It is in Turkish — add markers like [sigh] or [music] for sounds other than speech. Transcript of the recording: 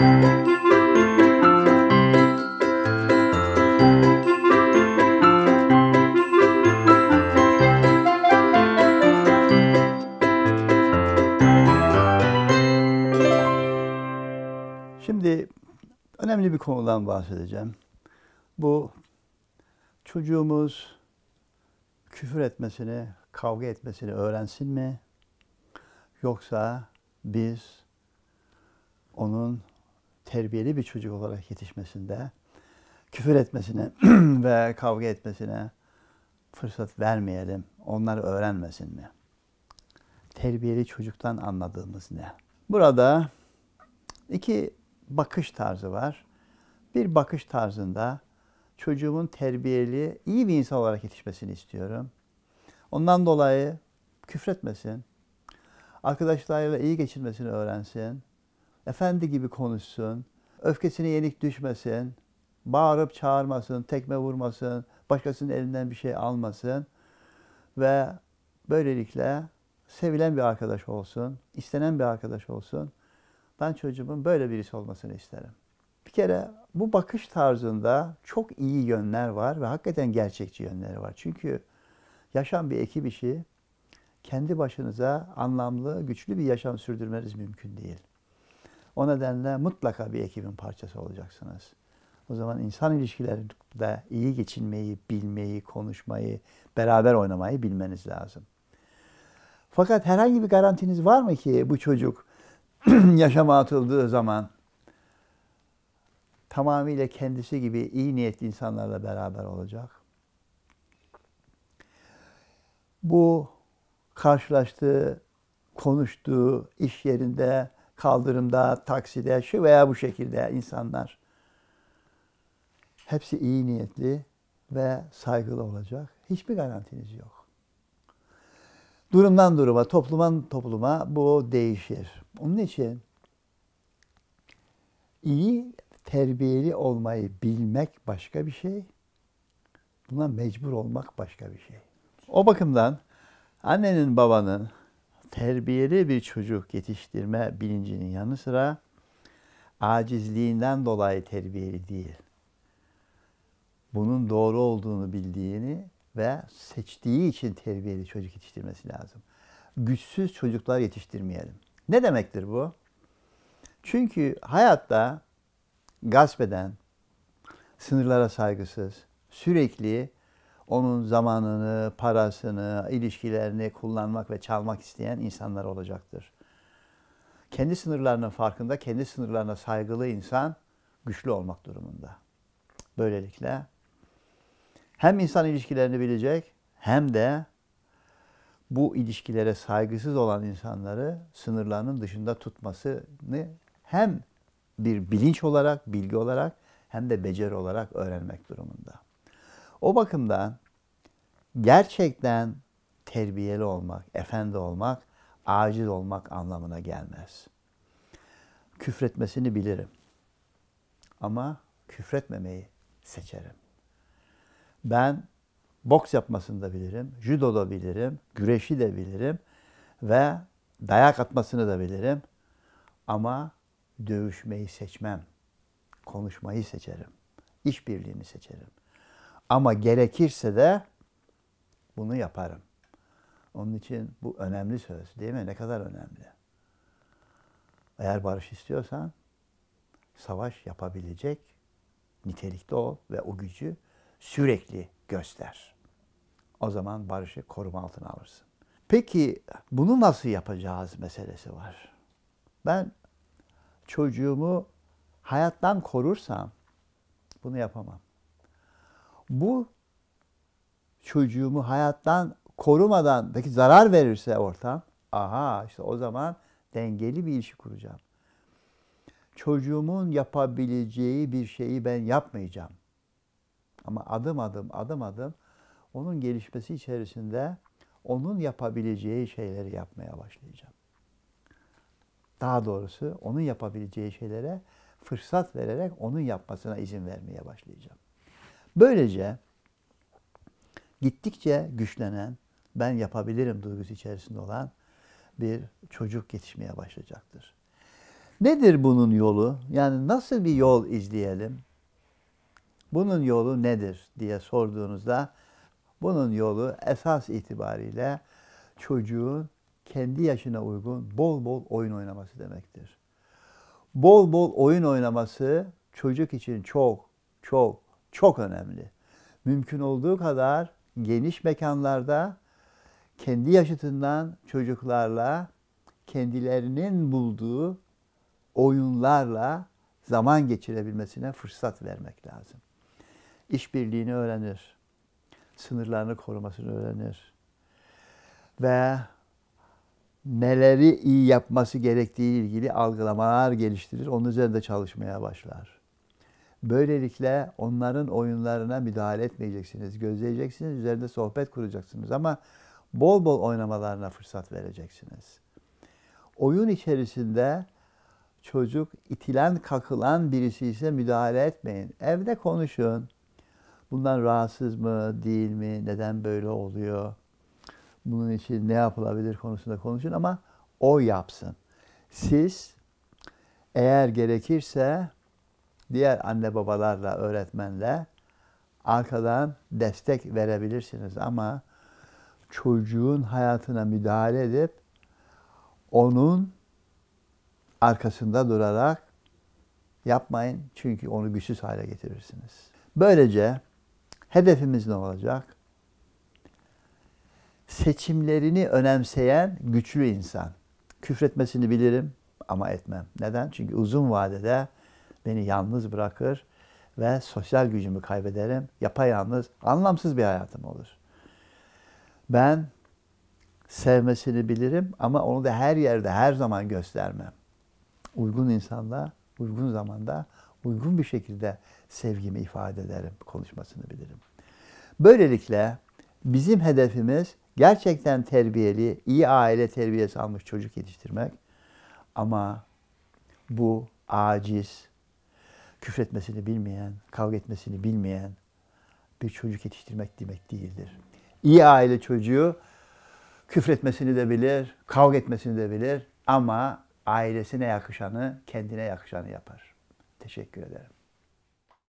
Şimdi önemli bir konudan bahsedeceğim. Bu çocuğumuz küfür etmesini, kavga etmesini öğrensin mi? Yoksa biz onun terbiyeli bir çocuk olarak yetişmesinde küfür etmesine [clears throat] ve kavga etmesine fırsat vermeyelim. Onlar öğrenmesin mi? Terbiyeli çocuktan anladığımız ne? Burada iki bakış tarzı var. Bir bakış tarzında çocuğumun terbiyeli, iyi bir insan olarak yetişmesini istiyorum. Ondan dolayı küfretmesin. Arkadaşlarıyla iyi geçirmesini öğrensin efendi gibi konuşsun, öfkesine yenik düşmesin, bağırıp çağırmasın, tekme vurmasın, başkasının elinden bir şey almasın ve böylelikle sevilen bir arkadaş olsun, istenen bir arkadaş olsun. Ben çocuğumun böyle birisi olmasını isterim. Bir kere bu bakış tarzında çok iyi yönler var ve hakikaten gerçekçi yönleri var. Çünkü yaşam bir ekip işi. Kendi başınıza anlamlı, güçlü bir yaşam sürdürmeniz mümkün değil. O nedenle mutlaka bir ekibin parçası olacaksınız. O zaman insan ilişkilerinde iyi geçinmeyi, bilmeyi, konuşmayı, beraber oynamayı bilmeniz lazım. Fakat herhangi bir garantiniz var mı ki bu çocuk [clears throat] yaşama atıldığı zaman tamamıyla kendisi gibi iyi niyetli insanlarla beraber olacak? Bu karşılaştığı, konuştuğu iş yerinde kaldırımda, takside, şu veya bu şekilde insanlar. Hepsi iyi niyetli ve saygılı olacak. Hiçbir garantiniz yok. Durumdan duruma, toplumdan topluma bu değişir. Onun için iyi terbiyeli olmayı bilmek başka bir şey. Buna mecbur olmak başka bir şey. O bakımdan annenin babanın terbiyeli bir çocuk yetiştirme bilincinin yanı sıra acizliğinden dolayı terbiyeli değil. Bunun doğru olduğunu bildiğini ve seçtiği için terbiyeli çocuk yetiştirmesi lazım. Güçsüz çocuklar yetiştirmeyelim. Ne demektir bu? Çünkü hayatta gasp eden, sınırlara saygısız, sürekli onun zamanını, parasını, ilişkilerini kullanmak ve çalmak isteyen insanlar olacaktır. Kendi sınırlarının farkında, kendi sınırlarına saygılı insan güçlü olmak durumunda. Böylelikle hem insan ilişkilerini bilecek hem de bu ilişkilere saygısız olan insanları sınırlarının dışında tutmasını hem bir bilinç olarak, bilgi olarak hem de beceri olarak öğrenmek durumunda. O bakımdan gerçekten terbiyeli olmak, efendi olmak, acil olmak anlamına gelmez. Küfretmesini bilirim. Ama küfretmemeyi seçerim. Ben boks yapmasını da bilirim, judo da bilirim, güreşi de bilirim ve dayak atmasını da bilirim. Ama dövüşmeyi seçmem. Konuşmayı seçerim. İşbirliğini seçerim. Ama gerekirse de bunu yaparım. Onun için bu önemli söz değil mi? Ne kadar önemli. Eğer barış istiyorsan savaş yapabilecek nitelikte ol ve o gücü sürekli göster. O zaman barışı koruma altına alırsın. Peki bunu nasıl yapacağız meselesi var. Ben çocuğumu hayattan korursam bunu yapamam bu çocuğumu hayattan korumadan peki zarar verirse ortam aha işte o zaman dengeli bir ilişki kuracağım. Çocuğumun yapabileceği bir şeyi ben yapmayacağım. Ama adım adım adım adım onun gelişmesi içerisinde onun yapabileceği şeyleri yapmaya başlayacağım. Daha doğrusu onun yapabileceği şeylere fırsat vererek onun yapmasına izin vermeye başlayacağım. Böylece gittikçe güçlenen, ben yapabilirim duygusu içerisinde olan bir çocuk yetişmeye başlayacaktır. Nedir bunun yolu? Yani nasıl bir yol izleyelim? Bunun yolu nedir diye sorduğunuzda bunun yolu esas itibariyle çocuğun kendi yaşına uygun bol bol oyun oynaması demektir. Bol bol oyun oynaması çocuk için çok çok çok önemli. Mümkün olduğu kadar geniş mekanlarda kendi yaşıtından çocuklarla kendilerinin bulduğu oyunlarla zaman geçirebilmesine fırsat vermek lazım. İşbirliğini öğrenir. Sınırlarını korumasını öğrenir. Ve neleri iyi yapması gerektiği ilgili algılamalar geliştirir. Onun üzerinde çalışmaya başlar. Böylelikle onların oyunlarına müdahale etmeyeceksiniz. Gözleyeceksiniz, üzerinde sohbet kuracaksınız ama bol bol oynamalarına fırsat vereceksiniz. Oyun içerisinde çocuk itilen, kakılan birisi ise müdahale etmeyin. Evde konuşun. Bundan rahatsız mı, değil mi, neden böyle oluyor? Bunun için ne yapılabilir konusunda konuşun ama o yapsın. Siz eğer gerekirse diğer anne babalarla, öğretmenle arkadan destek verebilirsiniz ama çocuğun hayatına müdahale edip onun arkasında durarak yapmayın çünkü onu güçsüz hale getirirsiniz. Böylece hedefimiz ne olacak? Seçimlerini önemseyen güçlü insan. Küfretmesini bilirim ama etmem. Neden? Çünkü uzun vadede beni yalnız bırakır ve sosyal gücümü kaybederim. Yapayalnız, anlamsız bir hayatım olur. Ben sevmesini bilirim ama onu da her yerde, her zaman göstermem. Uygun insanla, uygun zamanda, uygun bir şekilde sevgimi ifade ederim, konuşmasını bilirim. Böylelikle bizim hedefimiz gerçekten terbiyeli, iyi aile terbiyesi almış çocuk yetiştirmek. Ama bu aciz, küfretmesini bilmeyen, kavga etmesini bilmeyen bir çocuk yetiştirmek demek değildir. İyi aile çocuğu küfretmesini de bilir, kavga etmesini de bilir ama ailesine yakışanı, kendine yakışanı yapar. Teşekkür ederim.